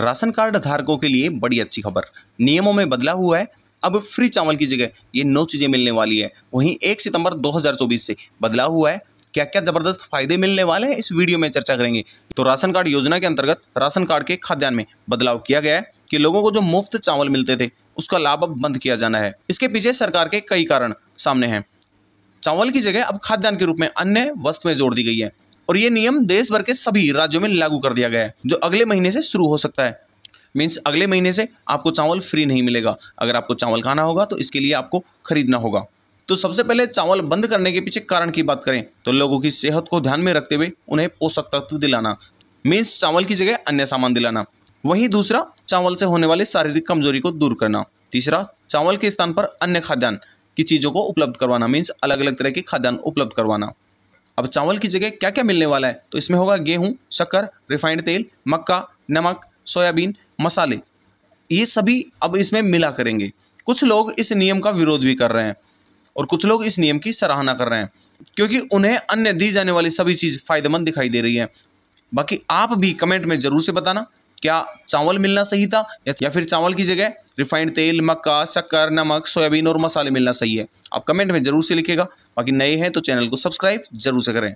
ration card धारकों के लिए बड़ी अच्छी खबर नियमों में बदलाव हुआ है अब फ्री चावल की जगह ये नौ चीज़ें मिलने वाली है वहीं एक सितंबर 2024 से बदलाव हुआ है क्या क्या जबरदस्त फायदे मिलने वाले हैं इस वीडियो में चर्चा करेंगे तो राशन कार्ड योजना के अंतर्गत राशन कार्ड के खाद्यान्न में बदलाव किया गया है कि लोगों को जो मुफ्त चावल मिलते थे उसका लाभ अब बंद किया जाना है इसके पीछे सरकार के कई कारण सामने हैं चावल की जगह अब खाद्यान्न के रूप में अन्य वस्तुएं जोड़ दी गई है और ये नियम देश भर के सभी राज्यों में लागू कर दिया गया है जो अगले महीने से शुरू हो सकता है मीन्स अगले महीने से आपको चावल फ्री नहीं मिलेगा अगर आपको चावल खाना होगा तो इसके लिए आपको खरीदना होगा तो सबसे पहले चावल बंद करने के पीछे कारण की बात करें तो लोगों की सेहत को ध्यान में रखते हुए उन्हें पोषक तत्व दिलाना मीन्स चावल की जगह अन्य सामान दिलाना वहीं दूसरा चावल से होने वाली शारीरिक कमजोरी को दूर करना तीसरा चावल के स्थान पर अन्य खाद्यान्न की चीज़ों को उपलब्ध करवाना मीन्स अलग अलग तरह के खाद्यान्न उपलब्ध करवाना अब चावल की जगह क्या क्या मिलने वाला है तो इसमें होगा गेहूँ शक्कर रिफाइंड तेल मक्का नमक सोयाबीन मसाले ये सभी अब इसमें मिला करेंगे कुछ लोग इस नियम का विरोध भी कर रहे हैं और कुछ लोग इस नियम की सराहना कर रहे हैं क्योंकि उन्हें अन्य दी जाने वाली सभी चीज़ फायदेमंद दिखाई दे रही है बाकी आप भी कमेंट में ज़रूर से बताना क्या चावल मिलना सही था या फिर चावल की जगह रिफाइंड तेल मक्का शक्कर नमक सोयाबीन और मसाले मिलना सही है आप कमेंट में जरूर से लिखेगा बाकी नए हैं तो चैनल को सब्सक्राइब जरूर से करें